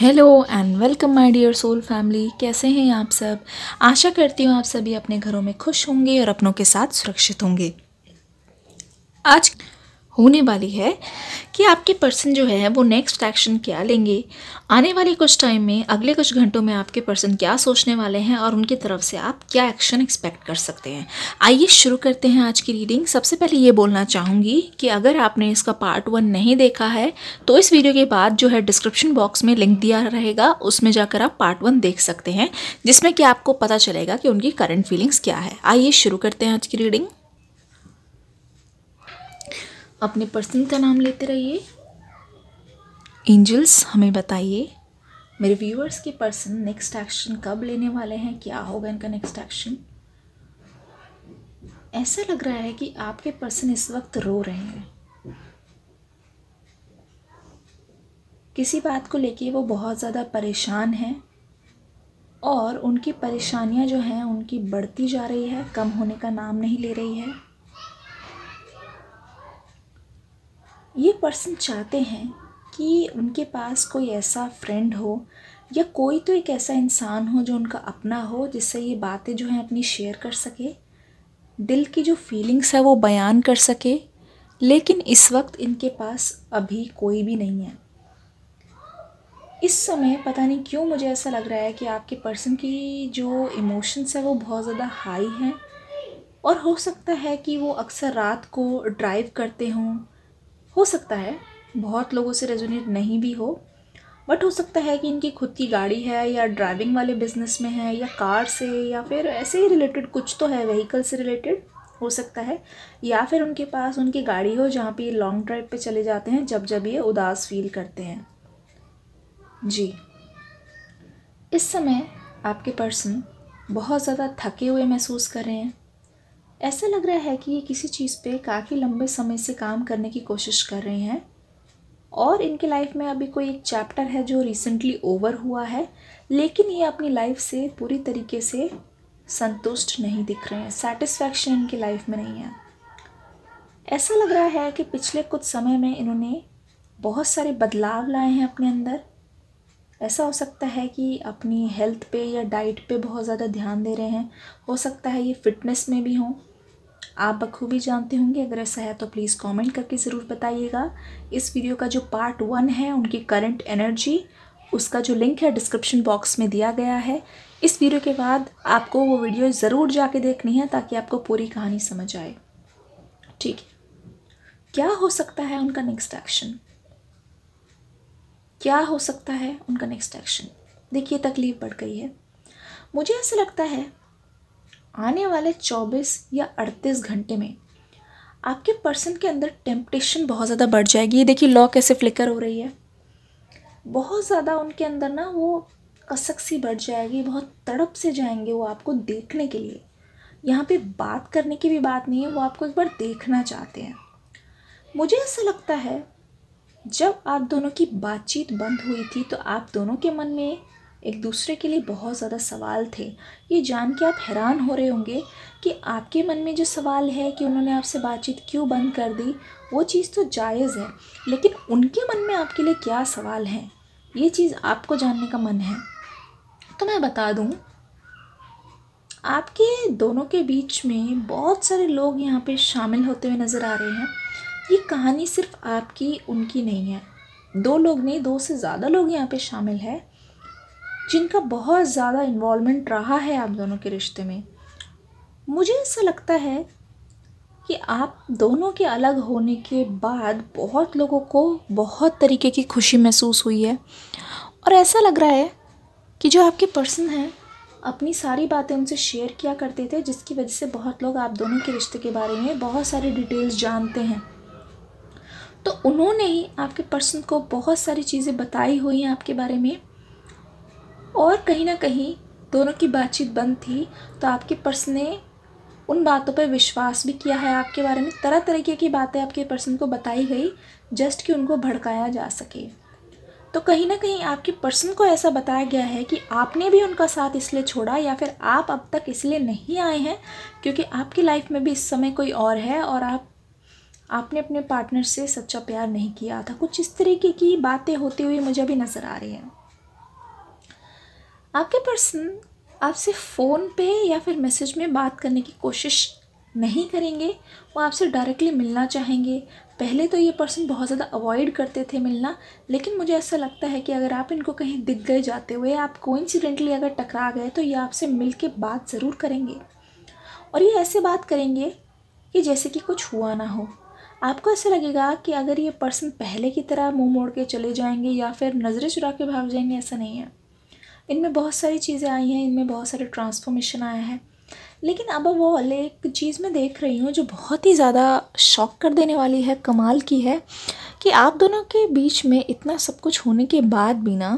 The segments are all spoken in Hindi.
hello and welcome my dear soul family कैसे हैं आप सब आशा करती हूँ आप सभी अपने घरों में खुश होंगे और अपनों के साथ सुरक्षित होंगे आज होने वाली है कि आपके पर्सन जो है वो नेक्स्ट एक्शन क्या लेंगे आने वाले कुछ टाइम में अगले कुछ घंटों में आपके पर्सन क्या सोचने वाले हैं और उनकी तरफ से आप क्या एक्शन एक्सपेक्ट कर सकते हैं आइए शुरू करते हैं आज की रीडिंग सबसे पहले ये बोलना चाहूँगी कि अगर आपने इसका पार्ट वन नहीं देखा है तो इस वीडियो के बाद जो है डिस्क्रिप्शन बॉक्स में लिंक दिया रहेगा उसमें जाकर आप पार्ट वन देख सकते हैं जिसमें कि आपको पता चलेगा कि उनकी करंट फीलिंग्स क्या है आइए शुरू करते हैं आज की रीडिंग अपने पर्सन का नाम लेते रहिए एंजल्स हमें बताइए मेरे व्यूअर्स के पर्सन नेक्स्ट एक्शन कब लेने वाले हैं क्या होगा इनका नेक्स्ट एक्शन ऐसा लग रहा है कि आपके पर्सन इस वक्त रो रहे हैं किसी बात को लेके वो बहुत ज़्यादा परेशान हैं और उनकी परेशानियां जो हैं उनकी बढ़ती जा रही है कम होने का नाम नहीं ले रही है ये पर्सन चाहते हैं कि उनके पास कोई ऐसा फ्रेंड हो या कोई तो एक ऐसा इंसान हो जो उनका अपना हो जिससे ये बातें जो हैं अपनी शेयर कर सके दिल की जो फीलिंग्स है वो बयान कर सके लेकिन इस वक्त इनके पास अभी कोई भी नहीं है इस समय पता नहीं क्यों मुझे ऐसा लग रहा है कि आपके पर्सन की जो इमोशंस है वो बहुत ज़्यादा हाई हैं और हो सकता है कि वो अक्सर रात को ड्राइव करते हों हो सकता है बहुत लोगों से रेजोनेट नहीं भी हो बट हो सकता है कि इनकी खुद की गाड़ी है या ड्राइविंग वाले बिजनेस में है या कार से या फिर ऐसे ही रिलेटेड कुछ तो है व्हीकल से रिलेटेड हो सकता है या फिर उनके पास उनकी गाड़ी हो जहाँ पे ये लॉन्ग ड्राइव पे चले जाते हैं जब जब ये उदास फील करते हैं जी इस समय आपके पर्सन बहुत ज़्यादा थके हुए महसूस कर रहे हैं ऐसा लग रहा है कि ये किसी चीज़ पे काफ़ी लंबे समय से काम करने की कोशिश कर रहे हैं और इनके लाइफ में अभी कोई एक चैप्टर है जो रिसेंटली ओवर हुआ है लेकिन ये अपनी लाइफ से पूरी तरीके से संतुष्ट नहीं दिख रहे हैं सेटिस्फैक्शन इनकी लाइफ में नहीं है ऐसा लग रहा है कि पिछले कुछ समय में इन्होंने बहुत सारे बदलाव लाए हैं अपने अंदर ऐसा हो सकता है कि अपनी हेल्थ पे या डाइट पे बहुत ज़्यादा ध्यान दे रहे हैं हो सकता है ये फिटनेस में भी हों आप बखूबी जानते होंगे अगर ऐसा है तो प्लीज़ कमेंट करके ज़रूर बताइएगा इस वीडियो का जो पार्ट वन है उनकी करंट एनर्जी उसका जो लिंक है डिस्क्रिप्शन बॉक्स में दिया गया है इस वीडियो के बाद आपको वो वीडियो ज़रूर जाके देखनी है ताकि आपको पूरी कहानी समझ आए ठीक है क्या हो सकता है उनका नेक्स्ट एक्शन क्या हो सकता है उनका नेक्स्ट एक्शन देखिए तकलीफ़ बढ़ गई है मुझे ऐसा लगता है आने वाले 24 या 38 घंटे में आपके पर्सन के अंदर टेम्पटेशन बहुत ज़्यादा बढ़ जाएगी ये देखिए लॉ कैसे फ्लिकर हो रही है बहुत ज़्यादा उनके अंदर ना वो कसक सी बढ़ जाएगी बहुत तड़प से जाएंगे वो आपको देखने के लिए यहाँ पे बात करने की भी बात नहीं है वो आपको एक बार देखना चाहते हैं मुझे ऐसा लगता है जब आप दोनों की बातचीत बंद हुई थी तो आप दोनों के मन में एक दूसरे के लिए बहुत ज़्यादा सवाल थे ये जान के आप हैरान हो रहे होंगे कि आपके मन में जो सवाल है कि उन्होंने आपसे बातचीत क्यों बंद कर दी वो चीज़ तो जायज़ है लेकिन उनके मन में आपके लिए क्या सवाल हैं ये चीज़ आपको जानने का मन है तो मैं बता दूँ आपके दोनों के बीच में बहुत सारे लोग यहाँ पे शामिल होते हुए नज़र आ रहे हैं ये कहानी सिर्फ आपकी उनकी नहीं है दो लोग नहीं दो से ज़्यादा लोग यहाँ पे शामिल है जिनका बहुत ज़्यादा इन्वॉलमेंट रहा है आप दोनों के रिश्ते में मुझे ऐसा लगता है कि आप दोनों के अलग होने के बाद बहुत लोगों को बहुत तरीके की खुशी महसूस हुई है और ऐसा लग रहा है कि जो आपके पर्सन हैं अपनी सारी बातें उनसे शेयर किया करते थे जिसकी वजह से बहुत लोग आप दोनों के रिश्ते के बारे में बहुत सारे डिटेल्स जानते हैं तो उन्होंने ही आपके पर्सन को बहुत सारी चीज़ें बताई हुई हैं आपके बारे में और कहीं ना कहीं दोनों की बातचीत बंद थी तो आपके पर्सन ने उन बातों पर विश्वास भी किया है आपके बारे में तरह तरीके की बातें आपके पर्सन को बताई गई जस्ट कि उनको भड़काया जा सके तो कहीं ना कहीं आपके पर्सन को ऐसा बताया गया है कि आपने भी उनका साथ इसलिए छोड़ा या फिर आप अब तक इसलिए नहीं आए हैं क्योंकि आपकी लाइफ में भी इस समय कोई और है और आप आपने अपने पार्टनर से सच्चा प्यार नहीं किया था कुछ इस तरीके की बातें होती हुई मुझे भी नज़र आ रही हैं आपके पर्सन आपसे फ़ोन पे या फिर मैसेज में बात करने की कोशिश नहीं करेंगे वो आपसे डायरेक्टली मिलना चाहेंगे पहले तो ये पर्सन बहुत ज़्यादा अवॉइड करते थे मिलना लेकिन मुझे ऐसा लगता है कि अगर आप इनको कहीं दिख गए जाते हुए आप कोइंसिडेंटली अगर टकरा गए तो ये आपसे मिल के बात ज़रूर करेंगे और ये ऐसे बात करेंगे कि जैसे कि कुछ हुआ ना हो आपको ऐसा लगेगा कि अगर ये पर्सन पहले की तरह मुंह मोड़ के चले जाएंगे या फिर नज़रें चुरा के भाग जाएंगे ऐसा नहीं है इनमें बहुत सारी चीज़ें आई हैं इनमें बहुत सारे ट्रांसफॉर्मेशन आया है लेकिन अब वो एक चीज़ मैं देख रही हूँ जो बहुत ही ज़्यादा शॉक कर देने वाली है कमाल की है कि आप दोनों के बीच में इतना सब कुछ होने के बाद भी ना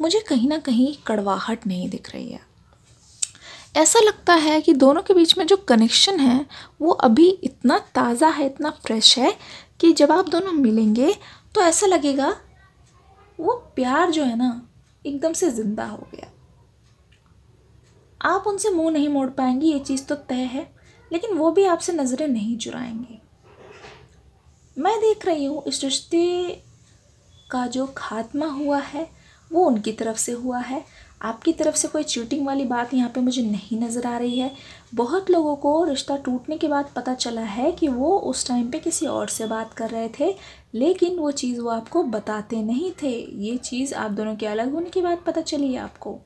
मुझे कहीं ना कहीं कड़वाहट नहीं दिख रही है ऐसा लगता है कि दोनों के बीच में जो कनेक्शन है वो अभी इतना ताज़ा है इतना फ्रेश है कि जब आप दोनों मिलेंगे तो ऐसा लगेगा वो प्यार जो है ना एकदम से ज़िंदा हो गया आप उनसे मुंह नहीं मोड़ पाएंगी ये चीज़ तो तय है लेकिन वो भी आपसे नज़रें नहीं चुराएंगे मैं देख रही हूँ इस रिश्ते का जो खात्मा हुआ है वो उनकी तरफ से हुआ है आपकी तरफ से कोई चीटिंग वाली बात यहाँ पे मुझे नहीं नज़र आ रही है बहुत लोगों को रिश्ता टूटने के बाद पता चला है कि वो उस टाइम पे किसी और से बात कर रहे थे लेकिन वो चीज़ वो आपको बताते नहीं थे ये चीज़ आप दोनों के अलग होने के बाद पता चली है आपको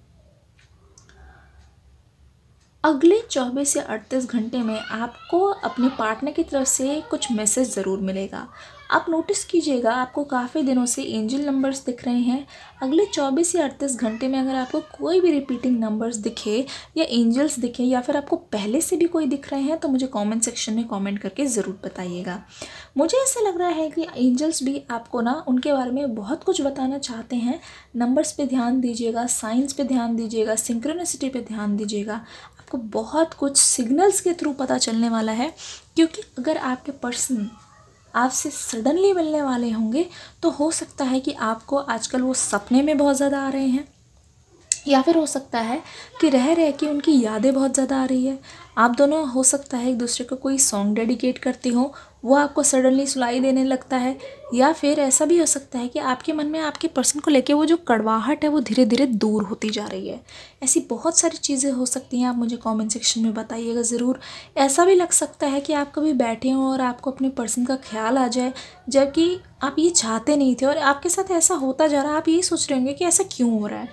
अगले चौबीस से अड़तीस घंटे में आपको अपने पार्टनर की तरफ से कुछ मैसेज ज़रूर मिलेगा आप नोटिस कीजिएगा आपको काफ़ी दिनों से एंजल नंबर्स दिख रहे हैं अगले 24 या 38 घंटे में अगर आपको कोई भी रिपीटिंग नंबर्स दिखे या एंजल्स दिखे या फिर आपको पहले से भी कोई दिख रहे हैं तो मुझे कमेंट सेक्शन में कमेंट करके ज़रूर बताइएगा मुझे ऐसा लग रहा है कि एंजल्स भी आपको ना उनके बारे में बहुत कुछ बताना चाहते हैं नंबर्स पर ध्यान दीजिएगा साइंस पर ध्यान दीजिएगा सिंक्रोनिसिटी पर ध्यान दीजिएगा आपको बहुत कुछ सिग्नल्स के थ्रू पता चलने वाला है क्योंकि अगर आपके पर्सन आपसे सडनली मिलने वाले होंगे तो हो सकता है कि आपको आजकल वो सपने में बहुत ज़्यादा आ रहे हैं या फिर हो सकता है कि रह रहे के उनकी यादें बहुत ज़्यादा आ रही है आप दोनों हो सकता है एक दूसरे को कोई सॉन्ग डेडिकेट करती हो वो आपको सडनली सुनाई देने लगता है या फिर ऐसा भी हो सकता है कि आपके मन में आपके पर्सन को लेके वो जो कड़वाहट है वो धीरे धीरे दूर होती जा रही है ऐसी बहुत सारी चीज़ें हो सकती हैं आप मुझे कमेंट सेक्शन में बताइएगा ज़रूर ऐसा भी लग सकता है कि आप कभी बैठे हों और आपको अपने पर्सन का ख्याल आ जाए जबकि आप ये चाहते नहीं थे और आपके साथ ऐसा होता जा रहा है आप यही सोच रहे होंगे कि ऐसा क्यों हो रहा है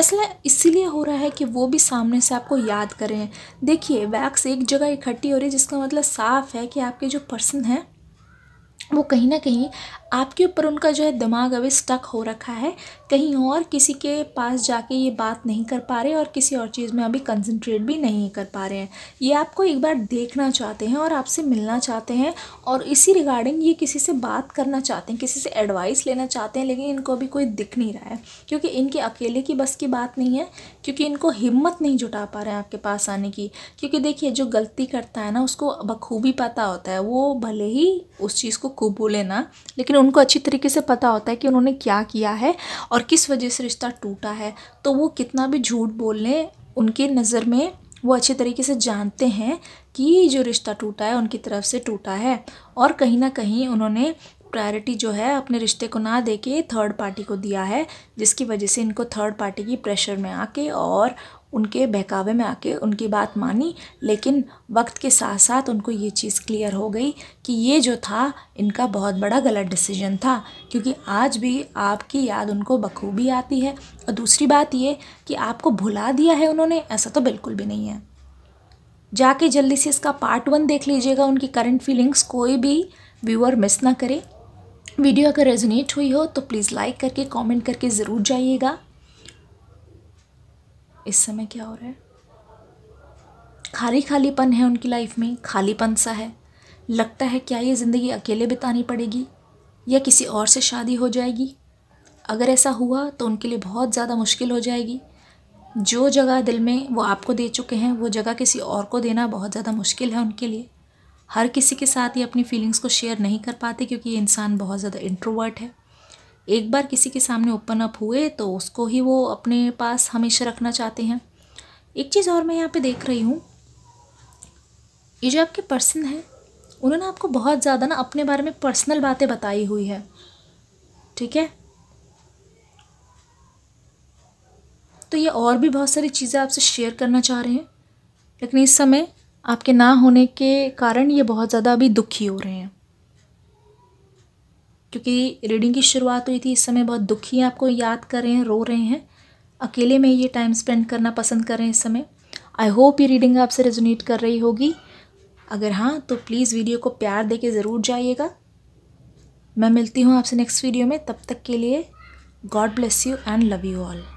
ऐसा इसीलिए हो रहा है कि वो भी सामने से आपको याद करें देखिए वैक्स एक जगह इकट्ठी हो रही है जिसका मतलब साफ है कि आपके जो पर्सन हैं वो कहीं ना कहीं आपके ऊपर उनका जो है दिमाग अभी स्टक हो रखा है कहीं और किसी के पास जाके ये बात नहीं कर पा रहे और किसी और चीज़ में अभी कंसंट्रेट भी नहीं कर पा रहे हैं ये आपको एक बार देखना चाहते हैं और आपसे मिलना चाहते हैं और इसी रिगार्डिंग ये किसी से बात करना चाहते हैं किसी से एडवाइस लेना चाहते हैं लेकिन इनको अभी कोई दिख नहीं रहा है क्योंकि इनके अकेले की बस की बात नहीं है क्योंकि इनको हिम्मत नहीं जुटा पा रहे हैं आपके पास आने की क्योंकि देखिए जो गलती करता है ना उसको बखूबी पता होता है वो भले ही उस चीज़ को खूब ना लेकिन उनको अच्छी तरीके से पता होता है कि उन्होंने क्या किया है और किस वजह से रिश्ता टूटा है तो वो कितना भी झूठ बोल लें उनके नज़र में वो अच्छे तरीके से जानते हैं कि जो रिश्ता टूटा है उनकी तरफ से टूटा है और कहीं ना कहीं उन्होंने प्रायोरिटी जो है अपने रिश्ते को ना दे के थर्ड पार्टी को दिया है जिसकी वजह से इनको थर्ड पार्टी की प्रेशर में आके और उनके बहकावे में आके उनकी बात मानी लेकिन वक्त के साथ साथ उनको ये चीज़ क्लियर हो गई कि ये जो था इनका बहुत बड़ा गलत डिसीजन था क्योंकि आज भी आपकी याद उनको बखूबी आती है और दूसरी बात ये कि आपको भुला दिया है उन्होंने ऐसा तो बिल्कुल भी नहीं है जाके जल्दी से इसका पार्ट वन देख लीजिएगा उनकी करंट फीलिंग्स कोई भी व्यूअर मिस ना करे वीडियो अगर रेजोनेट हुई हो तो प्लीज़ लाइक करके कमेंट करके ज़रूर जाइएगा इस समय क्या हो रहा है खाली खालीपन है उनकी लाइफ में खालीपन सा है लगता है क्या ये ज़िंदगी अकेले बितानी पड़ेगी या किसी और से शादी हो जाएगी अगर ऐसा हुआ तो उनके लिए बहुत ज़्यादा मुश्किल हो जाएगी जो जगह दिल में वो आपको दे चुके हैं वो जगह किसी और को देना बहुत ज़्यादा मुश्किल है उनके लिए हर किसी के साथ ये अपनी फीलिंग्स को शेयर नहीं कर पाते क्योंकि ये इंसान बहुत ज़्यादा इंट्रोवर्ट है एक बार किसी के सामने ओपन अप हुए तो उसको ही वो अपने पास हमेशा रखना चाहते हैं एक चीज़ और मैं यहाँ पे देख रही हूँ ये जो आपके पर्सन है उन्होंने आपको बहुत ज़्यादा ना अपने बारे में पर्सनल बातें बताई हुई है ठीक है तो ये और भी बहुत सारी चीज़ें आपसे शेयर करना चाह रहे हैं लेकिन इस समय आपके ना होने के कारण ये बहुत ज़्यादा अभी दुखी हो रहे हैं क्योंकि रीडिंग की शुरुआत हुई थी इस समय बहुत दुखी हैं आपको याद कर रहे हैं रो रहे हैं अकेले में ये टाइम स्पेंड करना पसंद कर रहे हैं इस समय आई होप ये रीडिंग आपसे रेजोनेट कर रही होगी अगर हाँ तो प्लीज़ वीडियो को प्यार दे के ज़रूर जाइएगा मैं मिलती हूँ आपसे नेक्स्ट वीडियो में तब तक के लिए God bless you and love you all